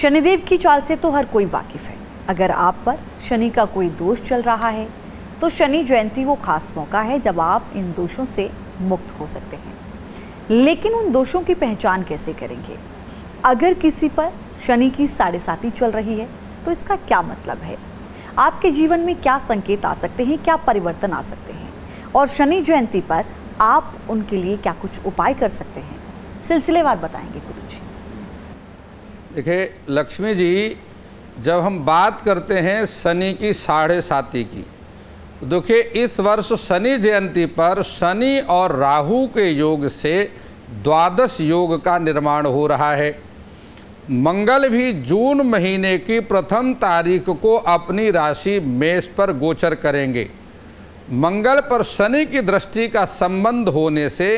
शनिदेव की चाल से तो हर कोई वाकिफ है अगर आप पर शनि का कोई दोष चल रहा है तो शनि जयंती वो खास मौका है जब आप इन दोषों से मुक्त हो सकते हैं लेकिन उन दोषों की पहचान कैसे करेंगे अगर किसी पर शनि की साढ़े साथी चल रही है तो इसका क्या मतलब है आपके जीवन में क्या संकेत आ सकते हैं क्या परिवर्तन आ सकते हैं और शनि जयंती पर आप उनके लिए क्या कुछ उपाय कर सकते हैं सिलसिलेवार बताएंगे कुछ देखिए लक्ष्मी जी जब हम बात करते हैं शनि की साढ़े साती की तो देखिए इस वर्ष शनि जयंती पर शनि और राहु के योग से द्वादश योग का निर्माण हो रहा है मंगल भी जून महीने की प्रथम तारीख को अपनी राशि मेष पर गोचर करेंगे मंगल पर शनि की दृष्टि का संबंध होने से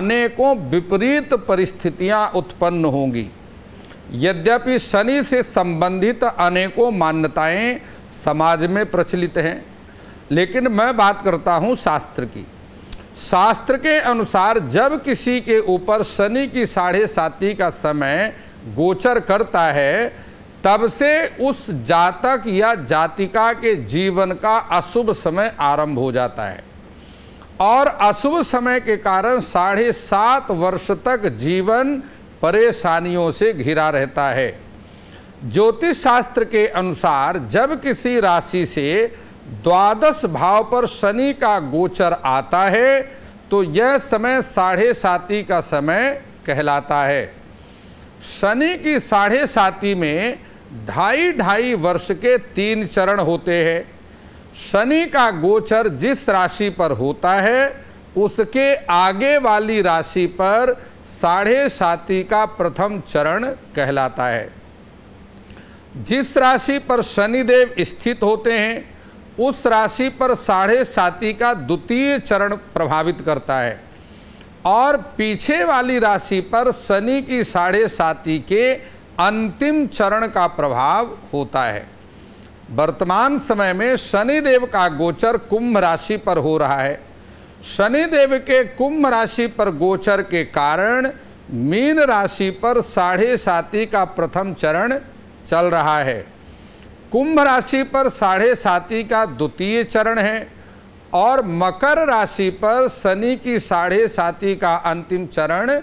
अनेकों विपरीत परिस्थितियां उत्पन्न होंगी यद्यपि शनि से संबंधित अनेकों मान्यताएं समाज में प्रचलित हैं लेकिन मैं बात करता हूं शास्त्र की शास्त्र के अनुसार जब किसी के ऊपर शनि की साढ़े साती का समय गोचर करता है तब से उस जातक या जातिका के जीवन का अशुभ समय आरंभ हो जाता है और अशुभ समय के कारण साढ़े सात वर्ष तक जीवन परेशानियों से घिरा रहता है ज्योतिष शास्त्र के अनुसार जब किसी राशि से द्वादश भाव पर शनि का गोचर आता है तो यह समय साढ़े साती का समय कहलाता है शनि की साढ़े साती में ढाई ढाई वर्ष के तीन चरण होते हैं शनि का गोचर जिस राशि पर होता है उसके आगे वाली राशि पर साढ़े साती का प्रथम चरण कहलाता है जिस राशि पर शनिदेव स्थित होते हैं उस राशि पर साढ़े साती का द्वितीय चरण प्रभावित करता है और पीछे वाली राशि पर शनि की साढ़े साती के अंतिम चरण का प्रभाव होता है वर्तमान समय में शनिदेव का गोचर कुंभ राशि पर हो रहा है शनिदेव के कुंभ राशि पर गोचर के कारण मीन राशि पर साढ़े साती का प्रथम चरण चल रहा है कुंभ राशि पर साढ़े साती का द्वितीय चरण है और मकर राशि पर शनि की साढ़े साती का अंतिम चरण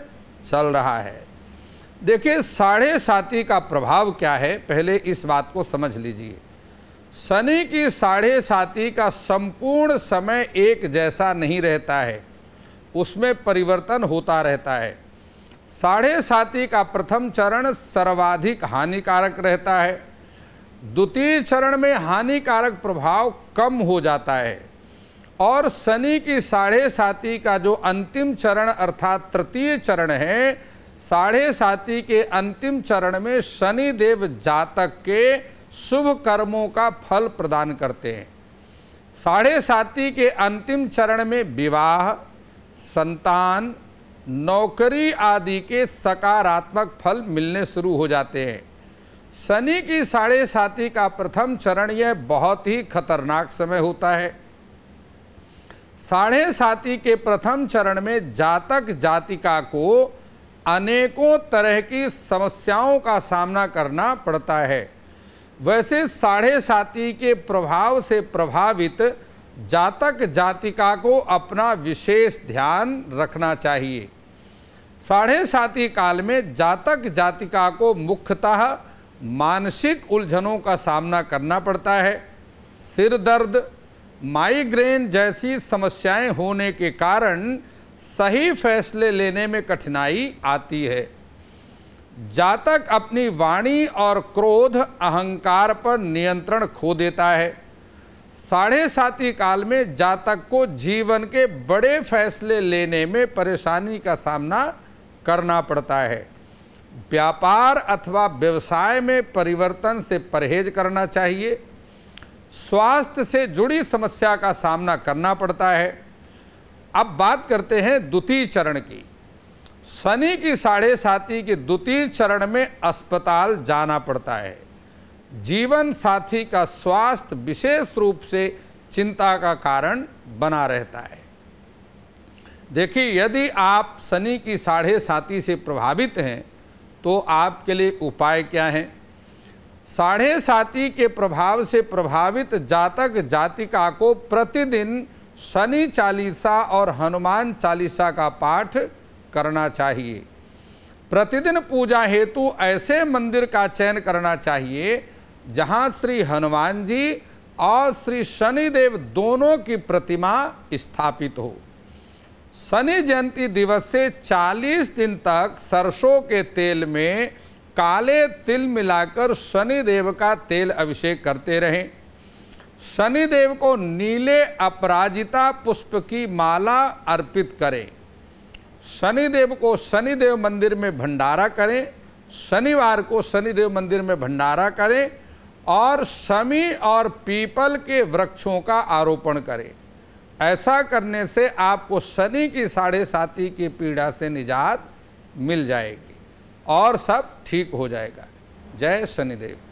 चल रहा है देखिए साढ़े साती का प्रभाव क्या है पहले इस बात को समझ लीजिए शनि की साढ़े साथी का संपूर्ण समय एक जैसा नहीं रहता है उसमें परिवर्तन होता रहता है साढ़े साथी का प्रथम चरण सर्वाधिक हानिकारक रहता है द्वितीय चरण में हानिकारक प्रभाव कम हो जाता है और शनि की साढ़े साथी का जो अंतिम चरण अर्थात तृतीय चरण है साढ़े साथी के अंतिम चरण में शनि देव जातक के शुभ कर्मों का फल प्रदान करते हैं साढ़े साती के अंतिम चरण में विवाह संतान नौकरी आदि के सकारात्मक फल मिलने शुरू हो जाते हैं शनि की साढ़े साती का प्रथम चरण यह बहुत ही खतरनाक समय होता है साढ़े साती के प्रथम चरण में जातक जातिका को अनेकों तरह की समस्याओं का सामना करना पड़ता है वैसे साढ़े साती के प्रभाव से प्रभावित जातक जातिका को अपना विशेष ध्यान रखना चाहिए साढ़े साती काल में जातक जातिका को मुख्यतः मानसिक उलझनों का सामना करना पड़ता है सिर दर्द माइग्रेन जैसी समस्याएं होने के कारण सही फैसले लेने में कठिनाई आती है जातक अपनी वाणी और क्रोध अहंकार पर नियंत्रण खो देता है साढ़े साथी काल में जातक को जीवन के बड़े फैसले लेने में परेशानी का सामना करना पड़ता है व्यापार अथवा व्यवसाय में परिवर्तन से परहेज करना चाहिए स्वास्थ्य से जुड़ी समस्या का सामना करना पड़ता है अब बात करते हैं द्वितीय चरण की शनि की साढ़े साथी के द्वितीय चरण में अस्पताल जाना पड़ता है जीवन साथी का स्वास्थ्य विशेष रूप से चिंता का कारण बना रहता है देखिए यदि आप शनि की साढ़े साथी से प्रभावित हैं तो आपके लिए उपाय क्या हैं साढ़े साथी के प्रभाव से प्रभावित जातक जातिका को प्रतिदिन शनि चालीसा और हनुमान चालीसा का पाठ करना चाहिए प्रतिदिन पूजा हेतु ऐसे मंदिर का चयन करना चाहिए जहां श्री हनुमान जी और श्री शनिदेव दोनों की प्रतिमा स्थापित हो शनि जयंती दिवस से 40 दिन तक सरसों के तेल में काले तिल मिलाकर शनिदेव का तेल अभिषेक करते रहें शनिदेव को नीले अपराजिता पुष्प की माला अर्पित करें शनिदेव को शनिदेव मंदिर में भंडारा करें शनिवार को शनिदेव मंदिर में भंडारा करें और शमी और पीपल के वृक्षों का आरोपण करें ऐसा करने से आपको शनि की साढ़े साथी की पीड़ा से निजात मिल जाएगी और सब ठीक हो जाएगा जय शनिदेव